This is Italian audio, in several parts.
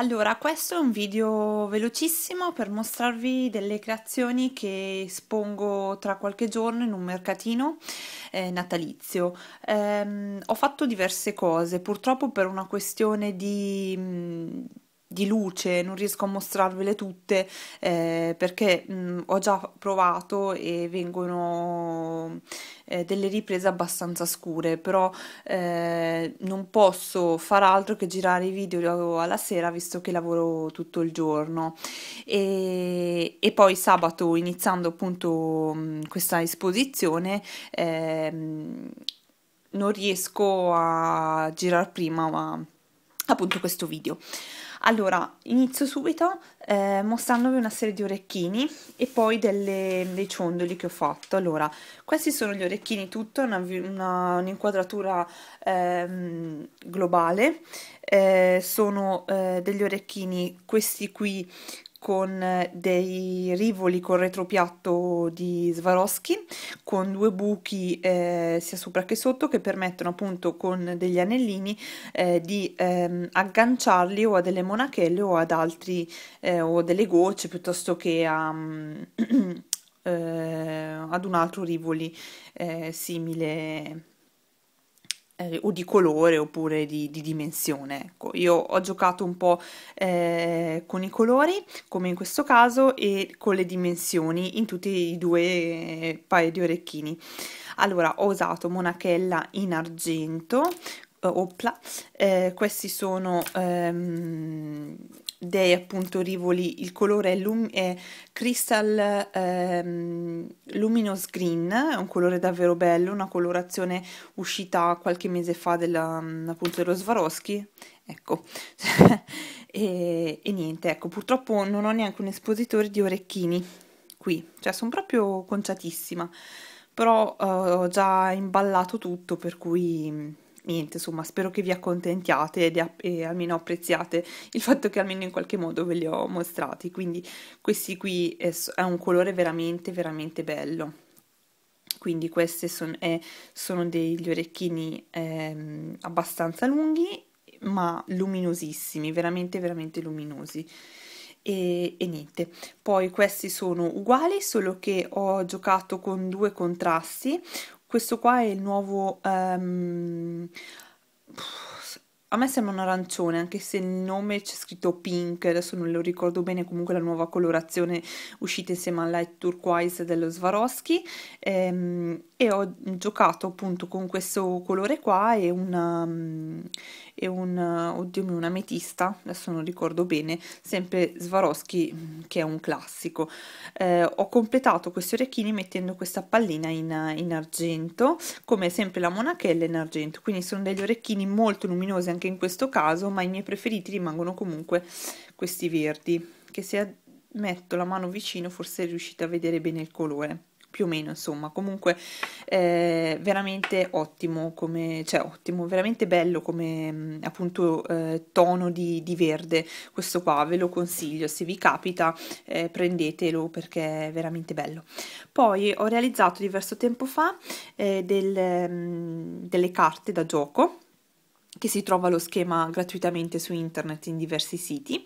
Allora, questo è un video velocissimo per mostrarvi delle creazioni che espongo tra qualche giorno in un mercatino eh, natalizio. Ehm, ho fatto diverse cose, purtroppo per una questione di... Mh, mm, di luce, non riesco a mostrarvele tutte eh, perché mh, ho già provato e vengono eh, delle riprese abbastanza scure, però eh, non posso far altro che girare i video alla sera visto che lavoro tutto il giorno e, e poi sabato iniziando appunto mh, questa esposizione ehm, non riesco a girare prima ma appunto questo video. Allora, inizio subito eh, mostrandovi una serie di orecchini e poi delle, dei ciondoli che ho fatto. Allora, questi sono gli orecchini, tutto un'inquadratura eh, globale. Eh, sono eh, degli orecchini, questi qui con eh, dei rivoli con retropiatto di Swarovski con due buchi eh, sia sopra che sotto che permettono appunto con degli anellini eh, di ehm, agganciarli o a delle monachelle o ad altri eh, o delle gocce piuttosto che a, mm, eh, ad un altro rivoli eh, simile eh, o di colore oppure di, di, dimensione. Ecco, io ho giocato un po' eh, con i colori, come in questo caso, e con le dimensioni in tutti i due paio di orecchini. Allora, ho usato monachella in argento, eh, opla, eh, questi sono... Ehm, dei appunto rivoli, il colore è, lum- è Crystal ehm, Luminous Green, è un colore davvero bello, una colorazione uscita qualche mese fa della, appunto dello Swarovski, ecco, e, e niente, ecco, purtroppo non ho neanche un espositore di orecchini qui, cioè sono proprio conciatissima, però eh, ho già imballato tutto, per cui niente, insomma, spero che vi accontentiate ed, e, e almeno apprezziate il fatto che almeno in qualche modo ve li ho mostrati. Quindi questi qui è, è un colore veramente, veramente bello quindi questi son, sono degli orecchini eh, abbastanza lunghi ma luminosissimi, veramente veramente luminosi. E, e, niente, poi questi sono uguali solo che ho giocato con due contrasti, questo qua è il nuovo... Um, a me sembra un arancione, anche se il nome c'è scritto pink, adesso non lo ricordo bene, comunque la nuova colorazione uscita insieme al light turquoise dello Swarovski ehm, e ho giocato appunto con questo colore qua e una, um, e una, uh, oddio mio, una metista, adesso non ricordo bene, sempre Swarovski mm, che è un classico. Eh, ho completato questi orecchini mettendo questa pallina in, in argento, come sempre la monachella in argento, quindi sono degli orecchini molto luminosi anche in questo caso, ma i miei preferiti rimangono comunque questi verdi, che se metto la mano vicino forse riuscite a vedere bene il colore più o meno insomma comunque eh, veramente ottimo come cioè ottimo veramente bello come appunto eh, tono di, di, verde questo qua ve lo consiglio se vi capita eh, prendetelo perché è veramente bello poi ho realizzato diverso tempo fa eh, del, delle carte da gioco che si trova lo schema gratuitamente su internet in diversi siti.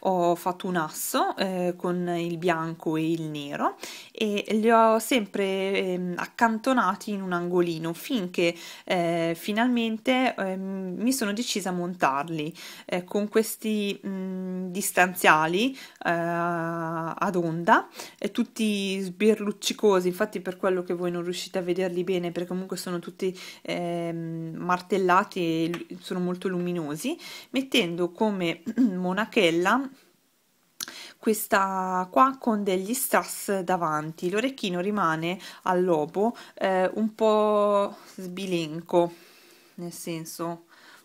Ho fatto un asso eh, con il bianco e il nero e li ho sempre eh, accantonati in un angolino finché eh, finalmente ehm, mi sono decisa a montarli eh, con questi mh, distanziali eh, ad onda, eh, tutti sberluccicosi, infatti per quello che voi non riuscite a vederli bene perché comunque sono tutti ehm, martellati e sono molto luminosi, mettendo come monachella questa qua con degli strass davanti, l'orecchino rimane al lobo eh, un po' sbilenco, nel senso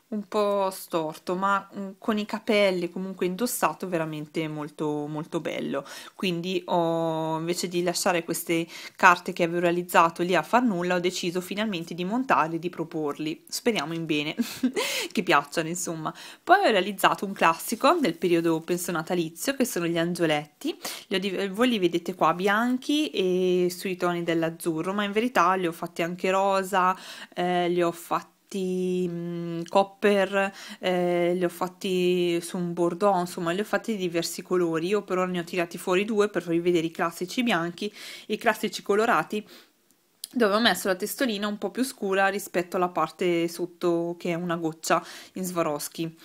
un po' storto, ma mm, con i capelli comunque indossato veramente molto molto bello. Quindi ho, invece di lasciare queste carte che avevo realizzato lì a far nulla, ho deciso finalmente di montarli e di proporli. Speriamo in bene che piacciono, insomma. Poi ho realizzato un classico del periodo penso natalizio che sono gli angioletti. Li ho, voi li vedete qua bianchi e sui toni dell'azzurro, ma in verità li ho fatti anche rosa, eh, li ho fatti fatti mh, copper, eh, li ho fatti su un bordeaux, insomma li ho fatti di diversi colori. Io però ne ho tirati fuori due per farvi vedere i classici bianchi, i classici colorati dove ho messo la testolina un po' più scura rispetto alla parte sotto che è una goccia in Swarovski.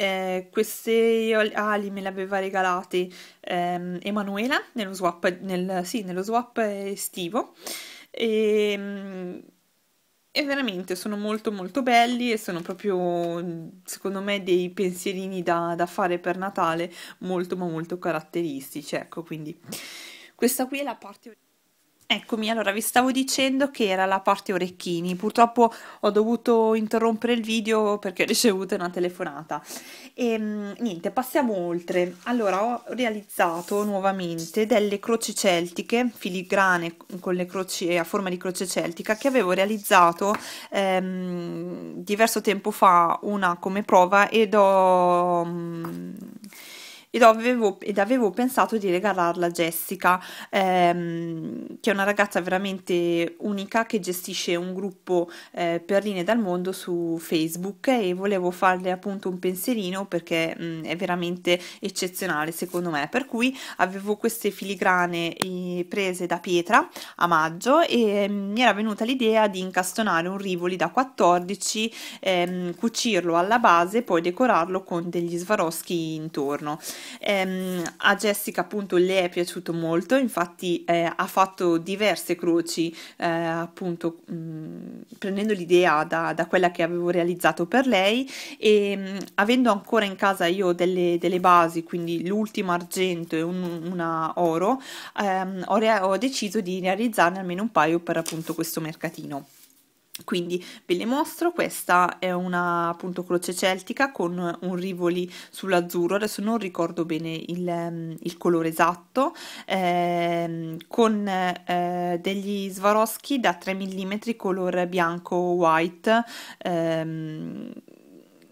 Eh, queste ali me le aveva regalate ehm, Emanuela nello swap, nel, sì, nello swap estivo e ehm, e veramente sono molto molto belli e sono proprio secondo me dei pensierini da, da fare per Natale molto ma molto caratteristici ecco quindi questa qui è la parte Eccomi, allora vi stavo dicendo che era la parte orecchini, purtroppo ho dovuto interrompere il video perché ho ricevuto una telefonata. E, ehm, niente, passiamo oltre. Allora, ho realizzato nuovamente delle croci celtiche, filigrane con le croci a forma di croce celtica, che avevo realizzato ehm, diverso tempo fa, una come prova ed ho... Mh, mm, ed avevo, ed avevo pensato di regalarla a Jessica, ehm, che è una ragazza veramente unica che gestisce un gruppo eh, perline dal mondo su Facebook e volevo farle appunto un pensierino perché mh, mm, è veramente eccezionale secondo me. Per cui avevo queste filigrane eh, prese da pietra a maggio e eh, mi era venuta l'idea di incastonare un rivoli da 14, ehm, cucirlo alla base e poi decorarlo con degli svaroschi intorno. Ehm, a Jessica appunto le è piaciuto molto, infatti eh, ha fatto diverse croci eh, appunto mh, prendendo l'idea da, da, quella che avevo realizzato per lei e ehm, mh, avendo ancora in casa io delle, delle basi, quindi l'ultima argento e un, una oro, ehm, ho, re- ho deciso di realizzarne almeno un paio per appunto questo mercatino. Quindi ve le mostro, questa è una appunto croce celtica con un rivoli sull'azzurro, adesso non ricordo bene il, mm, il colore esatto, eh, con eh, degli Swarovski da 3 mm color bianco white, ehm,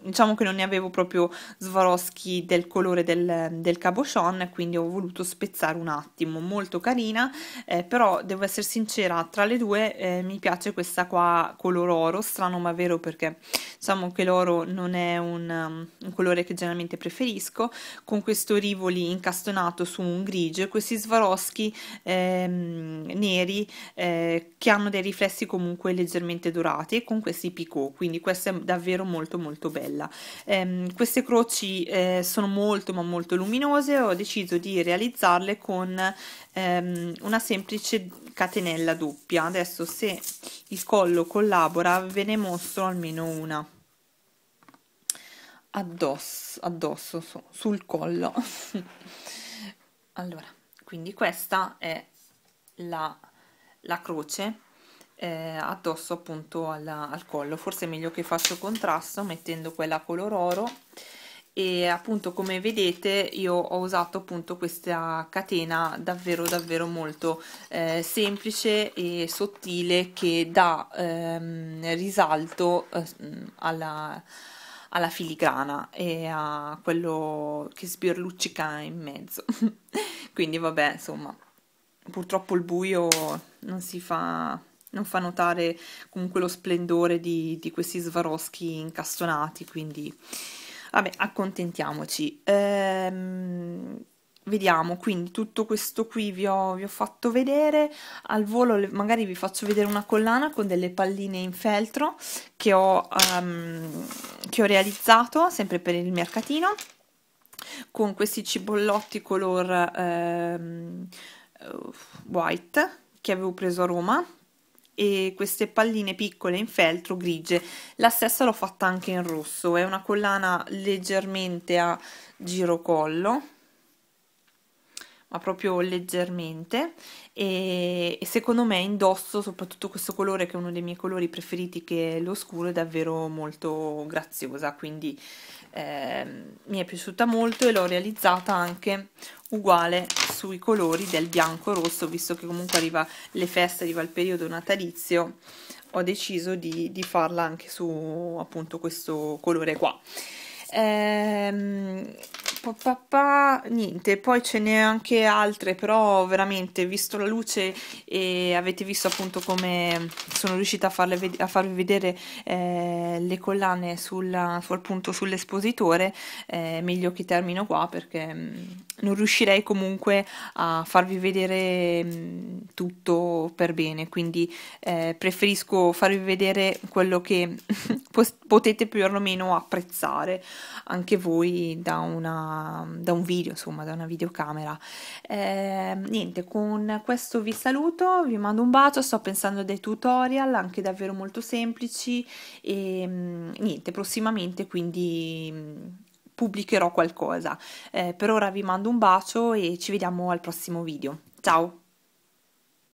diciamo che non ne avevo proprio svaroschi del colore del, del cabochon, quindi ho voluto spezzare un attimo, molto carina, eh, però devo essere sincera, tra le due eh, mi piace questa qua color oro, strano ma vero perché diciamo che l'oro non è un, um, un colore che generalmente preferisco, con questo rivoli incastonato su un grigio e questi svaroschi ehm, neri eh, che hanno dei riflessi comunque leggermente dorati e con questi picot, quindi questa è davvero molto molto bella bella. Eh, queste croci eh, sono molto ma molto luminose, ho deciso di realizzarle con ehm, una semplice catenella doppia. Adesso se il collo collabora ve ne mostro almeno una addosso, addosso su, sul collo. allora, quindi questa è la, la croce eh, addosso appunto alla, al collo forse è meglio che faccio contrasto mettendo quella color oro e appunto come vedete io ho usato appunto questa catena davvero davvero molto eh, semplice e sottile che dà ehm, risalto eh, alla, alla filigrana e a quello che sbirluccica in mezzo quindi vabbè insomma purtroppo il buio non si fa non fa notare comunque lo splendore di, di questi svaroschi incastonati, quindi vabbè, accontentiamoci. Ehm, vediamo, quindi tutto questo qui vi ho, vi ho, fatto vedere, al volo magari vi faccio vedere una collana con delle palline in feltro che ho, um, che ho realizzato sempre per il mercatino, con questi cibollotti color um, white che avevo preso a Roma e queste palline piccole in feltro grigie. La stessa l'ho fatta anche in rosso, è una collana leggermente a girocollo ma proprio leggermente e, e, secondo me indosso soprattutto questo colore che è uno dei miei colori preferiti che è l'oscuro è davvero molto graziosa quindi eh, mi è piaciuta molto e l'ho realizzata anche uguale sui colori del bianco rosso visto che comunque arriva le feste arriva il periodo natalizio ho deciso di, di farla anche su appunto questo colore qua ehm, Oh, papà, niente, poi ce n'è anche altre, però veramente, visto la luce e avete visto appunto come sono riuscita a, ved a farvi vedere eh, le collane sulla, sul, punto sull'espositore, eh, meglio che termino qua perché mh, mm, non riuscirei comunque a farvi vedere mh, mm, tutto per bene, quindi eh, preferisco farvi vedere quello che potete più o meno apprezzare anche voi da una da un video, insomma, da una videocamera. Eh, niente, con questo vi saluto, vi mando un bacio, sto pensando a dei tutorial anche davvero molto semplici e mm, niente, prossimamente quindi mm, pubblicherò qualcosa. Eh, per ora vi mando un bacio e ci vediamo al prossimo video. Ciao!